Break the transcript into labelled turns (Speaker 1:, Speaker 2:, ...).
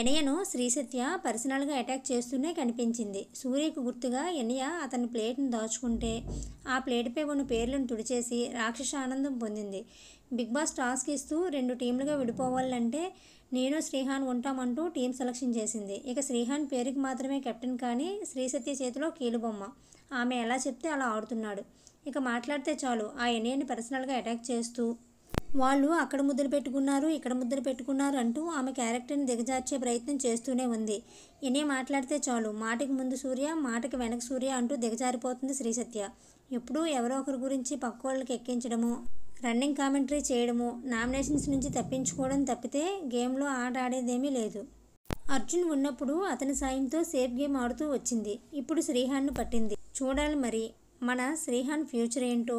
Speaker 1: ఎనయ్యను శ్రీసత్య పర్సనల్గా అటాక్ చేస్తూనే కనిపించింది సూర్యకు గుర్తుగా ఎనయ అతని ప్లేట్ను దాచుకుంటే ఆ ప్లేట్పై ఉన్న పేర్లను తుడిచేసి రాక్షస ఆనందం పొందింది బిగ్ బాస్ టాస్క్ ఇస్తూ రెండు టీంలుగా విడిపోవాలంటే నేను శ్రీహాన్ ఉంటామంటూ టీం సెలక్షన్ చేసింది ఇక శ్రీహాన్ పేరుకి మాత్రమే కెప్టెన్ కానీ శ్రీసత్య చేతిలో కీలుబొమ్మ ఆమె ఎలా చెప్తే అలా ఆడుతున్నాడు ఇక మాట్లాడితే చాలు ఆ ఎనయని పర్సనల్గా అటాక్ చేస్తూ వాళ్ళు అక్కడ ముద్దులు పెట్టుకున్నారు ఇక్కడ ముద్దులు పెట్టుకున్నారు అంటూ ఆమె క్యారెక్టర్ని దిగజార్చే ప్రయత్నం చేస్తూనే ఉంది ఇనే మాట్లాడితే చాలు మాటకి ముందు సూర్య మాటకి వెనక సూర్య అంటూ దిగజారిపోతుంది శ్రీసత్య ఎప్పుడూ ఎవరో ఒకరి గురించి పక్కోళ్ళకి ఎక్కించడము రన్నింగ్ కామెంటరీ చేయడము నామినేషన్స్ నుంచి తప్పించుకోవడం తప్పితే గేమ్లో ఆట ఆడేదేమీ లేదు అర్జున్ ఉన్నప్పుడు అతని సాయంతో సేఫ్ గేమ్ ఆడుతూ వచ్చింది ఇప్పుడు శ్రీహాన్ను పట్టింది చూడాలి మరి మన శ్రీహాన్ ఫ్యూచర్ ఏంటో